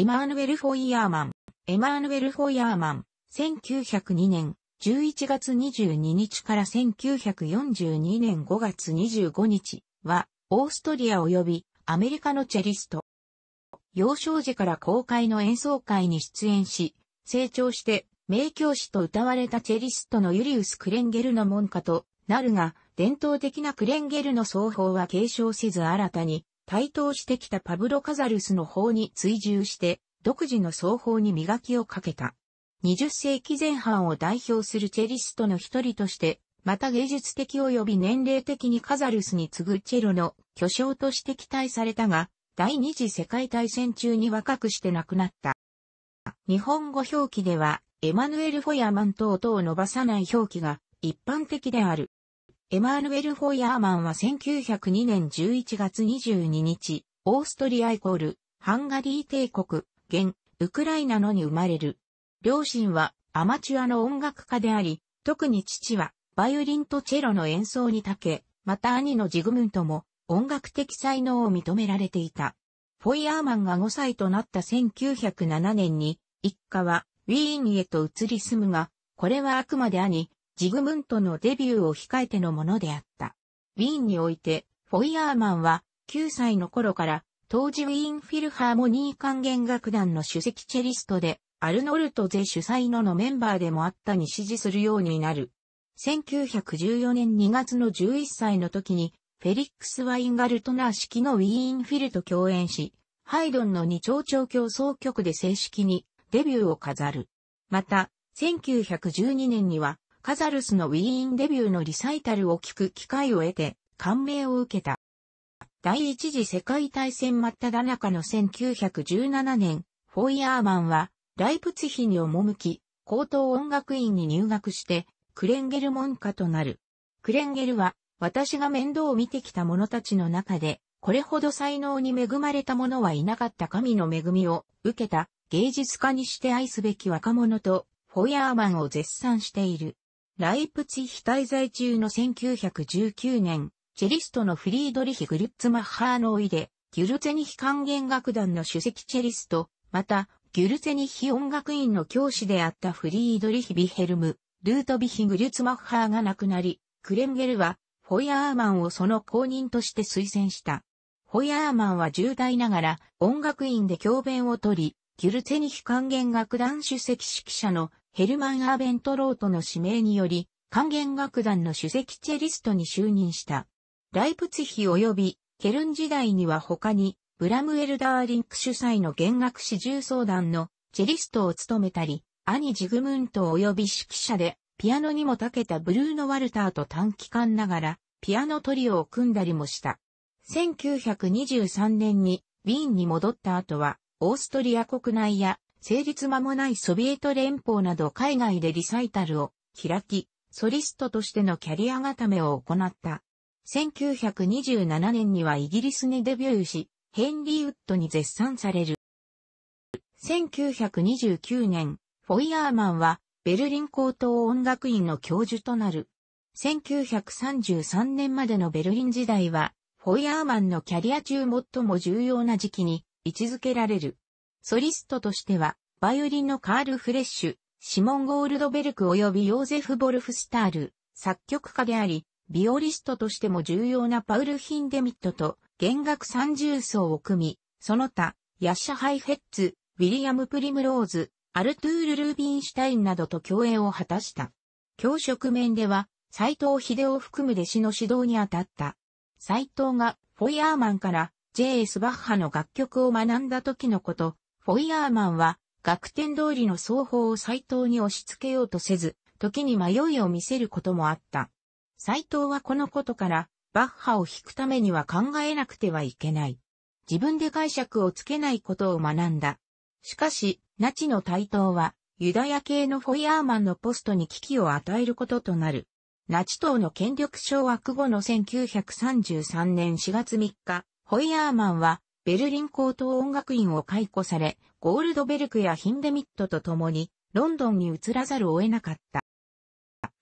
エマーヌエル・フォイヤーマン。エマーヌエル・フォイヤーマン。1902年11月22日から1942年5月25日は、オーストリア及びアメリカのチェリスト。幼少時から公開の演奏会に出演し、成長して名教師と歌われたチェリストのユリウス・クレンゲルの門下となるが、伝統的なクレンゲルの奏法は継承せず新たに台頭してきたパブロ・カザルスの法に追従して、独自の奏法に磨きをかけた。20世紀前半を代表するチェリストの一人として、また芸術的及び年齢的にカザルスに次ぐチェロの巨匠として期待されたが、第二次世界大戦中に若くして亡くなった。日本語表記では、エマヌエル・フォヤマンと音を伸ばさない表記が一般的である。エマーヌエル・フォイヤーマンは1902年11月22日、オーストリアイコール、ハンガリー帝国、現、ウクライナのに生まれる。両親はアマチュアの音楽家であり、特に父はバイオリンとチェロの演奏に長け、また兄のジグムントも音楽的才能を認められていた。フォイヤーマンが5歳となった1907年に、一家はウィーンへと移り住むが、これはあくまで兄、ジグムントのデビューを控えてのものであった。ウィーンにおいて、フォイヤーマンは9歳の頃から当時ウィーンフィルハーモニー管弦楽団の首席チェリストで、アルノルトゼ主催ののメンバーでもあったに支持するようになる。1914年2月の11歳の時に、フェリックス・ワインガルトナー式のウィーンフィルと共演し、ハイドンの二丁調教奏曲で正式にデビューを飾る。また、1912年には、カザルスのウィーンデビューのリサイタルを聞く機会を得て、感銘を受けた。第一次世界大戦真っ只中の1917年、フォイヤーマンは、ライプツヒに赴き、高等音楽院に入学して、クレンゲル門下となる。クレンゲルは、私が面倒を見てきた者たちの中で、これほど才能に恵まれた者はいなかった神の恵みを受けた芸術家にして愛すべき若者とフォイヤーマンを絶賛している。ライプツィヒ滞在中の1919年、チェリストのフリードリヒ・グルッツマッハーのいで、ギュルツェニヒ管弦楽団の首席チェリスト、また、ギュルツェニヒ音楽院の教師であったフリードリヒ・ビヘルム、ルートビヒ・グルツマッハーが亡くなり、クレンゲルは、ホイアーマンをその公認として推薦した。ホイアーマンは重大ながら音楽院で教鞭をとり、ギュルツェニヒ管弦楽団首席指揮者のヘルマン・アーベントロートの指名により、管弦楽団の主席チェリストに就任した。ライプツヒ及び、ケルン時代には他に、ブラムエル・ダーリンク主催の弦楽四重奏団のチェリストを務めたり、兄ジグムント及び指揮者で、ピアノにも長けたブルーノ・ワルターと短期間ながら、ピアノトリオを組んだりもした。1923年にウィーンに戻った後は、オーストリア国内や成立間もないソビエト連邦など海外でリサイタルを開き、ソリストとしてのキャリア固めを行った。1927年にはイギリスにデビューし、ヘンリー・ウッドに絶賛される。1929年、フォイヤーマンはベルリン高等音楽院の教授となる。1933年までのベルリン時代は、フォイヤーマンのキャリア中最も重要な時期に位置づけられる。ソリストとしては、バイオリンのカール・フレッシュ、シモン・ゴールドベルク及びヨーゼフ・ボルフスタール、作曲家であり、ビオリストとしても重要なパウル・ヒンデミットと弦楽三重奏を組み、その他、ヤッシャ・ハイフェッツ、ウィリアム・プリムローズ、アルトゥール・ルービンシュタインなどと共演を果たした。教職面では、斎藤秀夫含む弟子の指導に当たった。斎藤がフォイアーマンから J.S. バッハの楽曲を学んだ時のこと、フォイヤーマンは、学天通りの双方を斎藤に押し付けようとせず、時に迷いを見せることもあった。斎藤はこのことから、バッハを弾くためには考えなくてはいけない。自分で解釈をつけないことを学んだ。しかし、ナチの台頭は、ユダヤ系のフォイヤーマンのポストに危機を与えることとなる。ナチ党の権力掌握後の1933年4月3日、ホイヤーマンはベルリン高等音楽院を解雇され、ゴールドベルクやヒンデミットと共に、ロンドンに移らざるを得なかった。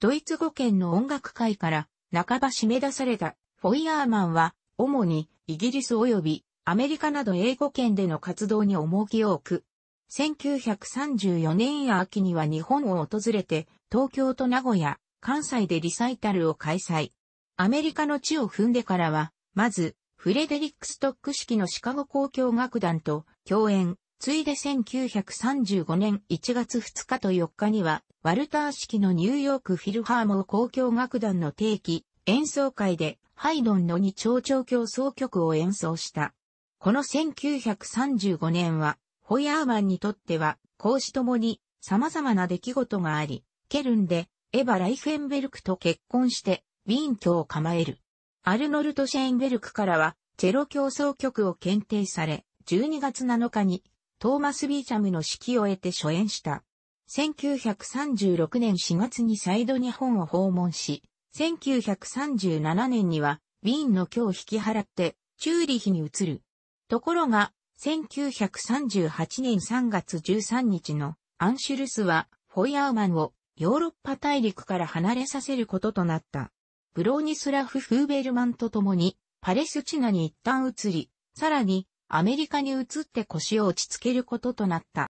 ドイツ語圏の音楽界から半ば締め出されたフォイヤーマンは、主にイギリス及びアメリカなど英語圏での活動に重きを置く。1934年秋には日本を訪れて、東京と名古屋、関西でリサイタルを開催。アメリカの地を踏んでからは、まず、フレデリック・ストック式のシカゴ交響楽団と共演、ついで1935年1月2日と4日には、ワルター式のニューヨークフィルハーモー交響楽団の定期演奏会で、ハイドンの二丁調教奏曲を演奏した。この1935年は、ホイヤーマンにとっては、講師ともに様々な出来事があり、ケルンでエヴァ・ライフェンベルクと結婚して、ウィーン教を構える。アルノルト・シェインベルクからは、チェロ競争曲を検定され、12月7日に、トーマス・ビーチャムの指揮を得て初演した。1936年4月に再度日本を訪問し、1937年には、ウィーンの京を引き払って、チューリヒに移る。ところが、1938年3月13日のアンシュルスは、ホイアウマンをヨーロッパ大陸から離れさせることとなった。ブローニスラフ・フーベルマンと共に、パレスチナに一旦移り、さらに、アメリカに移って腰を落ち着けることとなった。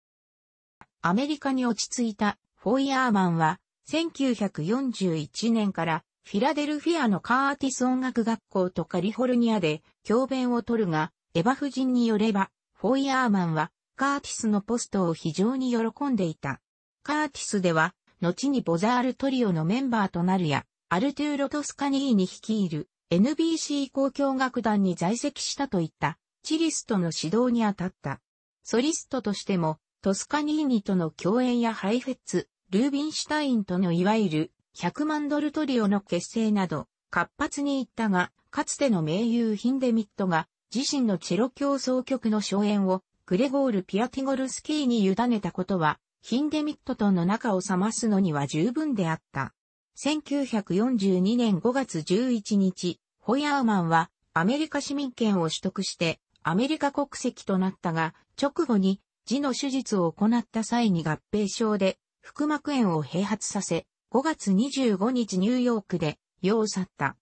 アメリカに落ち着いたフォイヤーマンは、1941年からフィラデルフィアのカーティス音楽学校とカリフォルニアで教鞭を取るが、エヴァ夫人によれば、フォイヤーマンはカーティスのポストを非常に喜んでいた。カーティスでは、後にボザールトリオのメンバーとなるや、アルトゥーロ・トスカニーニ率いる NBC 交響楽団に在籍したといったチリストの指導に当たった。ソリストとしてもトスカニーニとの共演やハイフェッツ、ルービンシュタインとのいわゆる100万ドルトリオの結成など活発に行ったが、かつての名優ヒンデミットが自身のチェロ協奏曲の初演をグレゴール・ピアティゴルスキーに委ねたことはヒンデミットとの仲を覚ますのには十分であった。1942年5月11日、ホヤーマンはアメリカ市民権を取得してアメリカ国籍となったが、直後に字の手術を行った際に合併症で腹膜炎を併発させ、5月25日ニューヨークで、世を去った。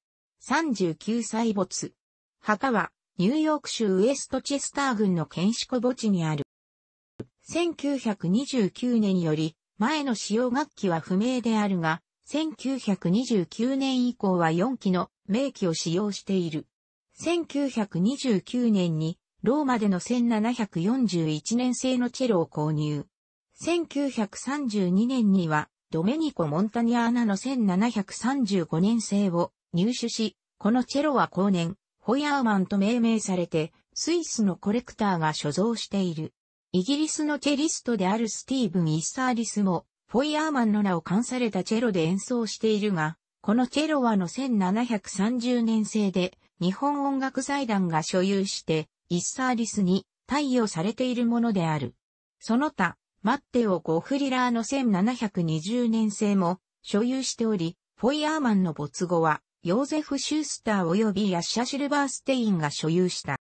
39歳没。墓は、ニューヨーク州ウエストチェスター郡の検視コ墓地にある。1929年より、前の使用楽器は不明であるが、1929年以降は4機の名機を使用している。1929年にローマでの1741年製のチェロを購入。1932年にはドメニコ・モンタニアーナの1735年製を入手し、このチェロは後年、ホヤーマンと命名されて、スイスのコレクターが所蔵している。イギリスのチェリストであるスティーブン・イッサーリスも、フォイヤーマンの名を冠されたチェロで演奏しているが、このチェロはの1730年製で、日本音楽財団が所有して、イッサーリスに貸与されているものである。その他、マッテオ・ゴフリラーの1720年製も所有しており、フォイヤーマンの没後は、ヨーゼフ・シュースター及びヤッシャ・シルバーステインが所有した。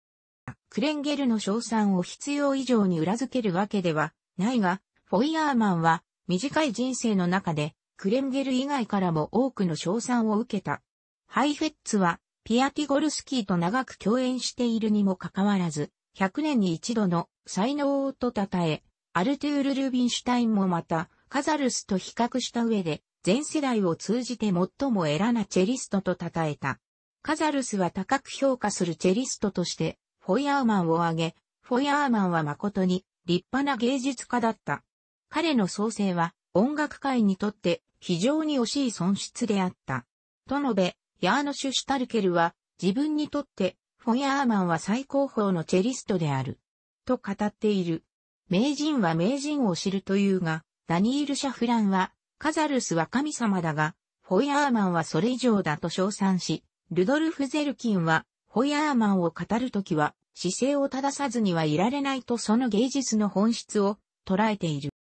クレンゲルの賞賛を必要以上に裏付けるわけではないが、フォイヤーマンは短い人生の中で、クレンゲル以外からも多くの賞賛を受けた。ハイフェッツは、ピアティゴルスキーと長く共演しているにもかかわらず、100年に一度の才能をと称え、アルトゥール・ルビンシュタインもまた、カザルスと比較した上で、全世代を通じて最も偉なチェリストと称えた。カザルスは高く評価するチェリストとして、フォイヤーマンを挙げ、フォイヤーマンは誠に立派な芸術家だった。彼の創生は音楽界にとって非常に惜しい損失であった。と述べ、ヤーノシュ・シュタルケルは自分にとってフォヤーマンは最高峰のチェリストである。と語っている。名人は名人を知るというが、ダニール・シャフランはカザルスは神様だが、ホイアーマンはそれ以上だと称賛し、ルドルフ・ゼルキンは、ホイアーマンを語るときは、姿勢を正さずにはいられないとその芸術の本質を捉えている。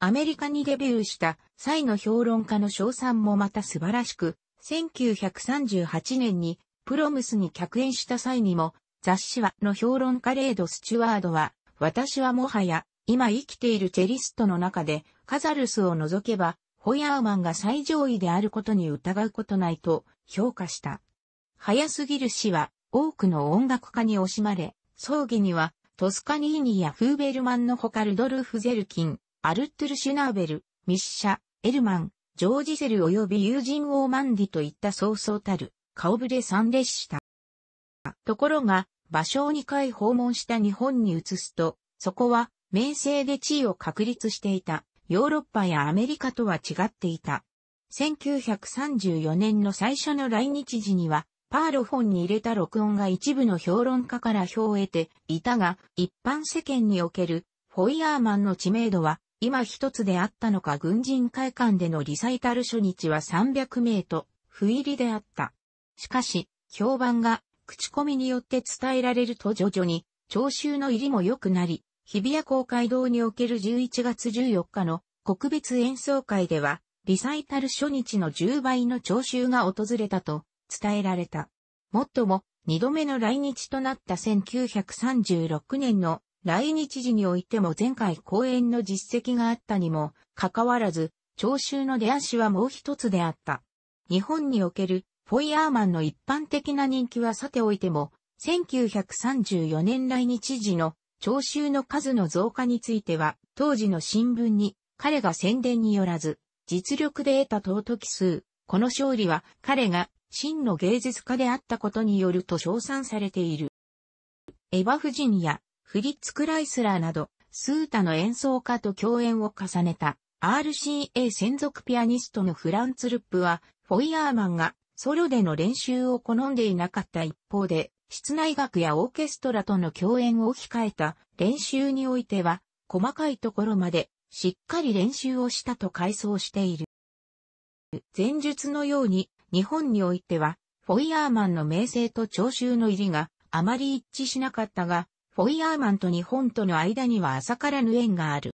アメリカにデビューした際の評論家の賞賛もまた素晴らしく、1938年にプロムスに客演した際にも、雑誌はの評論家レード・スチュワードは、私はもはや、今生きているチェリストの中で、カザルスを除けば、ホヤーマンが最上位であることに疑うことないと評価した。早すぎる死は多くの音楽家に惜しまれ、葬儀にはトスカニーニやフーベルマンのほかルドルフ・ゼルキン、アルトゥル・シュナーベル、ミッシャ、エルマン、ジョージセル及び友人王オーマンディといったそうそうたる顔ぶれさんでした。ところが、場所を2回訪問した日本に移すと、そこは、名声で地位を確立していた、ヨーロッパやアメリカとは違っていた。1934年の最初の来日時には、パーロフォンに入れた録音が一部の評論家から票を得ていたが、一般世間におけるフォイヤーマンの知名度は今一つであったのか軍人会館でのリサイタル初日は300名と、不入りであった。しかし、評判が、口コミによって伝えられると徐々に、聴衆の入りも良くなり、日比谷公会堂における11月14日の国別演奏会では、リサイタル初日の10倍の聴衆が訪れたと伝えられた。もっとも、2度目の来日となった1936年の来日時においても前回公演の実績があったにも、かかわらず、聴衆の出足はもう一つであった。日本におけるフォイアーマンの一般的な人気はさておいても、1934年来日時の聴衆の数の増加については、当時の新聞に彼が宣伝によらず、実力で得た尊き数、この勝利は彼が真の芸術家であったことによると称賛されている。エヴァ夫人やフリッツ・クライスラーなど、数多の演奏家と共演を重ねた RCA 専属ピアニストのフランツ・ルップは、フォイヤーマンがソロでの練習を好んでいなかった一方で、室内楽やオーケストラとの共演を控えた練習においては、細かいところまでしっかり練習をしたと回想している。前述のように、日本においては、フォイヤーマンの名声と聴衆の入りがあまり一致しなかったが、フォイヤーマンと日本との間には浅からぬ縁がある。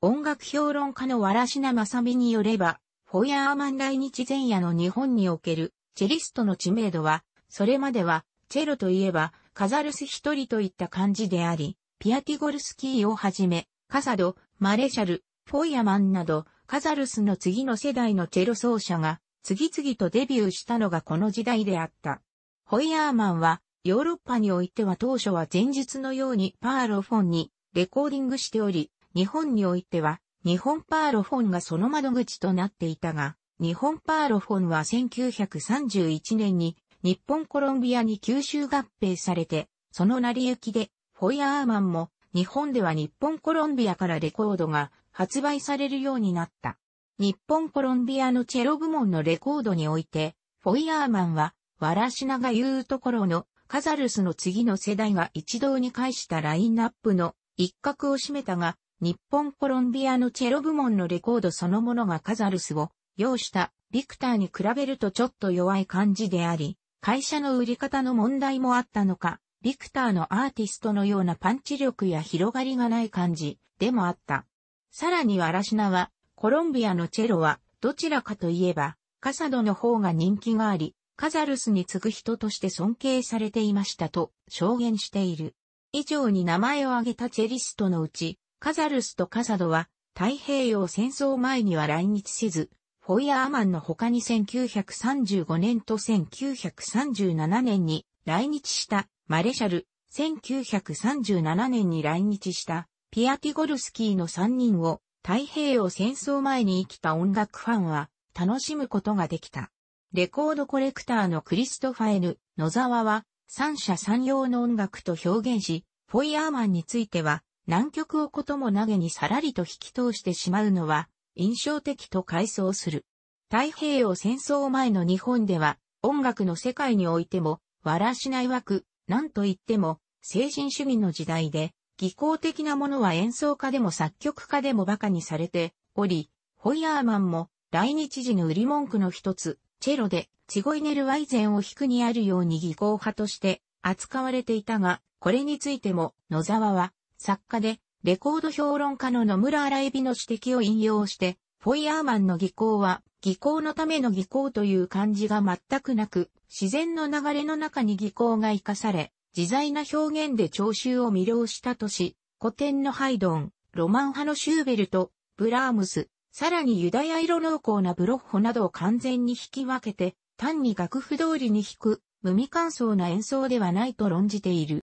音楽評論家のわらしなまさみによれば、フォイヤーマン来日前夜の日本におけるチェリストの知名度は、それまではチェロといえばカザルス一人といった感じであり、ピアティゴルスキーをはじめ、カサド、マレシャル、フォイヤマンなど、カザルスの次の世代のチェロ奏者が次々とデビューしたのがこの時代であった。ホイヤーマンはヨーロッパにおいては当初は前日のようにパーロフォンにレコーディングしており、日本においては日本パーロフォンがその窓口となっていたが、日本パーロフォンは1931年に日本コロンビアに吸収合併されて、その成り行きでフォイアーマンも日本では日本コロンビアからレコードが発売されるようになった。日本コロンビアのチェロ部門のレコードにおいて、フォイアーマンは、わらしなが言うところのカザルスの次の世代が一堂に会したラインナップの一角を占めたが、日本コロンビアのチェロ部門のレコードそのものがカザルスを要したビクターに比べるとちょっと弱い感じであり、会社の売り方の問題もあったのか、ビクターのアーティストのようなパンチ力や広がりがない感じでもあった。さらにアラシナは、コロンビアのチェロはどちらかといえば、カサドの方が人気があり、カザルスに次ぐ人として尊敬されていましたと証言している。以上に名前を挙げたチェリストのうち、カザルスとカサドは太平洋戦争前には来日せず、フォイヤーマンの他に1935年と1937年に来日したマレシャル、1937年に来日したピアティゴルスキーの3人を太平洋戦争前に生きた音楽ファンは楽しむことができた。レコードコレクターのクリストファエル、野沢は、三者三様の音楽と表現し、フォイヤーマンについては、南極をことも投げにさらりと引き通してしまうのは、印象的と回想する。太平洋戦争前の日本では、音楽の世界においても、わしない枠、なんといっても、精神主義の時代で、技巧的なものは演奏家でも作曲家でも馬鹿にされており、ホイヤーマンも来日時の売り文句の一つ、チェロで、チゴイネル・ワイゼンを弾くにあるように技巧派として扱われていたが、これについても野沢は、作家で、レコード評論家の野村荒海老の指摘を引用して、フォイヤーマンの技巧は、技巧のための技巧という漢字が全くなく、自然の流れの中に技巧が活かされ、自在な表現で聴衆を魅了したとし、古典のハイドン、ロマン派のシューベルト、ブラームス、さらにユダヤ色濃厚なブロッホなどを完全に引き分けて、単に楽譜通りに弾く、無味乾燥な演奏ではないと論じている。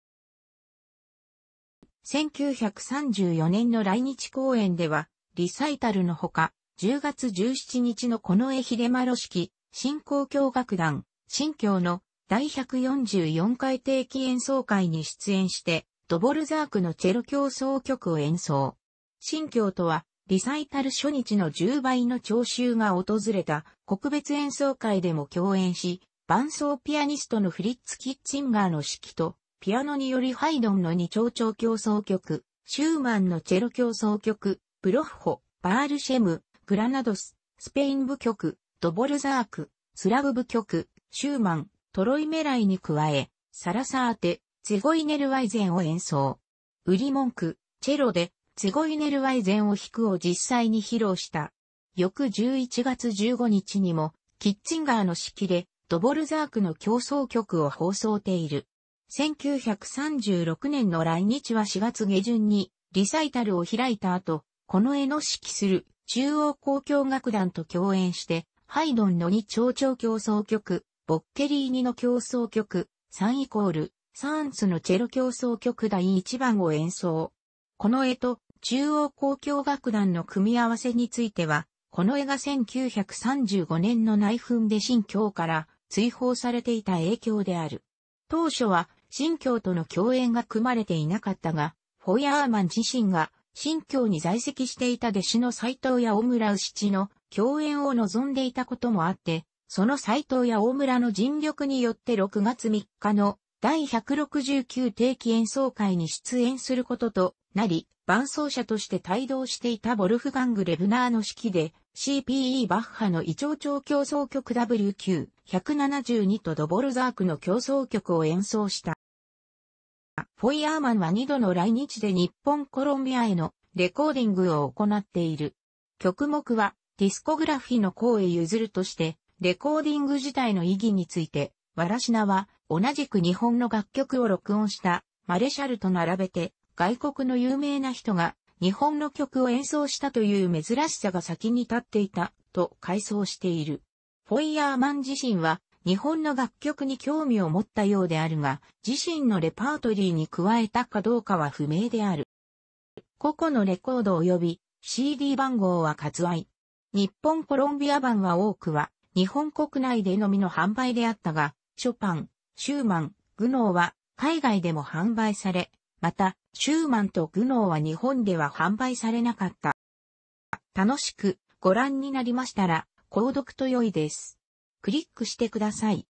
1934年の来日公演では、リサイタルのほか、10月17日のこの絵秀丸式、新興教楽団、新教の第144回定期演奏会に出演して、ドボルザークのチェロ協奏曲を演奏。新教とは、リサイタル初日の10倍の聴衆が訪れた国別演奏会でも共演し、伴奏ピアニストのフリッツ・キッチンガーの指揮と、ピアノによりハイドンの二丁調競争曲、シューマンのチェロ競争曲、ブロッホ、バールシェム、グラナドス、スペイン部曲、ドボルザーク、スラブ部曲、シューマン、トロイメライに加え、サラサーテ、ツゴイネルワイゼンを演奏。売り文句、チェロで、ツゴイネルワイゼンを弾くを実際に披露した。翌11月15日にも、キッチンガーの式で、ドボルザークの競争曲を放送ている。1936年の来日は4月下旬に、リサイタルを開いた後、この絵の指揮する中央交響楽団と共演して、ハイドンの二丁超競争曲、ボッケリーニの競争曲、3イコール、サーンツのチェロ競争曲第1番を演奏。この絵と中央交響楽団の組み合わせについては、この絵が1935年の内紛で新疆から追放されていた影響である。当初は新疆との共演が組まれていなかったが、フォアーマン自身が新疆に在籍していた弟子の斎藤や大村七の共演を望んでいたこともあって、その斎藤や大村の尽力によって6月3日の第169定期演奏会に出演することとなり、伴奏者として帯同していたボルフガング・レブナーの指揮で CPE バッハの胃腸長競争曲 WQ172 とドボルザークの競争曲を演奏した。フォイヤーマンは2度の来日で日本コロンビアへのレコーディングを行っている。曲目はディスコグラフィの功へ譲るとしてレコーディング自体の意義について、ワラシナは同じく日本の楽曲を録音したマレシャルと並べて外国の有名な人が日本の曲を演奏したという珍しさが先に立っていたと回想している。フォイヤーマン自身は日本の楽曲に興味を持ったようであるが、自身のレパートリーに加えたかどうかは不明である。個々のレコード及び CD 番号は割愛。日本コロンビア版は多くは日本国内でのみの販売であったが、ショパン、シューマン、グノーは海外でも販売され、またシューマンとグノーは日本では販売されなかった。楽しくご覧になりましたら、購読と良いです。クリックしてください。